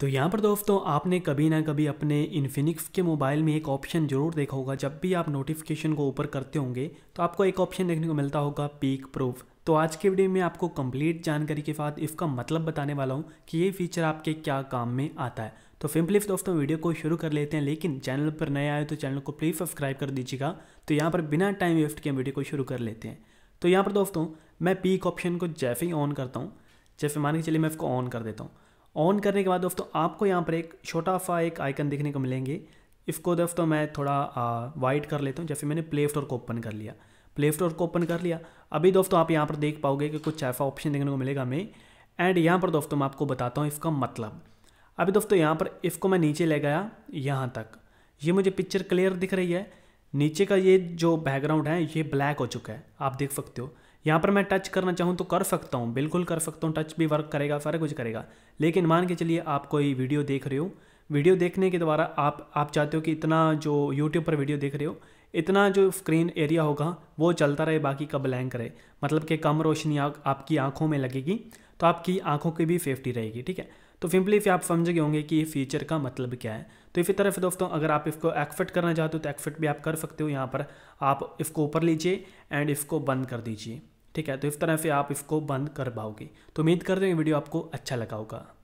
तो यहाँ पर दोस्तों आपने कभी ना कभी अपने इन्फिनिक्स के मोबाइल में एक ऑप्शन ज़रूर देखा होगा जब भी आप नोटिफिकेशन को ऊपर करते होंगे तो आपको एक ऑप्शन देखने को मिलता होगा पीक प्रूफ तो आज के वीडियो में आपको कंप्लीट जानकारी के साथ इसका मतलब बताने वाला हूँ कि ये फीचर आपके क्या काम में आता है तो सिंपली दोस्तों वीडियो को शुरू कर लेते हैं लेकिन चैनल पर नए आए तो चैनल को प्लीज़ सब्सक्राइब कर दीजिएगा तो यहाँ पर बिना टाइम वेस्ट के वीडियो को शुरू कर लेते हैं तो यहाँ पर दोस्तों मैं पीक ऑप्शन को जैसे ही ऑन करता हूँ जैसे मान के चलिए मैं इसको ऑन कर देता हूँ ऑन करने के बाद दोस्तों आपको यहाँ पर एक छोटा सा एक आइकन देखने को मिलेंगे इसको दोस्तों मैं थोड़ा वाइट कर लेता हूँ जैसे मैंने प्ले स्टोर को ओपन कर लिया प्ले स्टोर को ओपन कर लिया अभी दोस्तों आप यहाँ पर देख पाओगे कि कुछ ऐसा ऑप्शन देखने को मिलेगा हमें एंड यहाँ पर दोस्तों मैं आपको बताता हूँ इसका मतलब अभी दोस्तों यहाँ पर इसको मैं नीचे ले गया यहाँ तक ये मुझे पिक्चर क्लियर दिख रही है नीचे का ये जो बैकग्राउंड है ये ब्लैक हो चुका है आप देख सकते हो यहाँ पर मैं टच करना चाहूँ तो कर सकता हूँ बिल्कुल कर सकता हूँ टच भी वर्क करेगा सारा कुछ करेगा लेकिन मान के चलिए आप कोई वीडियो देख रहे हो वीडियो देखने के द्वारा आप आप चाहते हो कि इतना जो यूट्यूब पर वीडियो देख रहे हो इतना जो स्क्रीन एरिया होगा वो चलता रहे बाकी का ब्लैंक रहे मतलब कि कम रोशनी आ, आपकी आंखों में लगेगी तो आपकी आंखों की भी सेफ्टी रहेगी ठीक है तो सिंपली फिर आप समझ गए होंगे कि ये फीचर का मतलब क्या है तो इसी तरह से दोस्तों अगर आप इसको एक्फिट करना चाहते हो तो एक्फिट भी आप कर सकते हो यहाँ पर आप इसको ऊपर लीजिए एंड इसको बंद कर दीजिए ठीक है तो इस तरह से आप इसको बंद कर पाओगे तो उम्मीद करते हैं वीडियो आपको अच्छा लगा होगा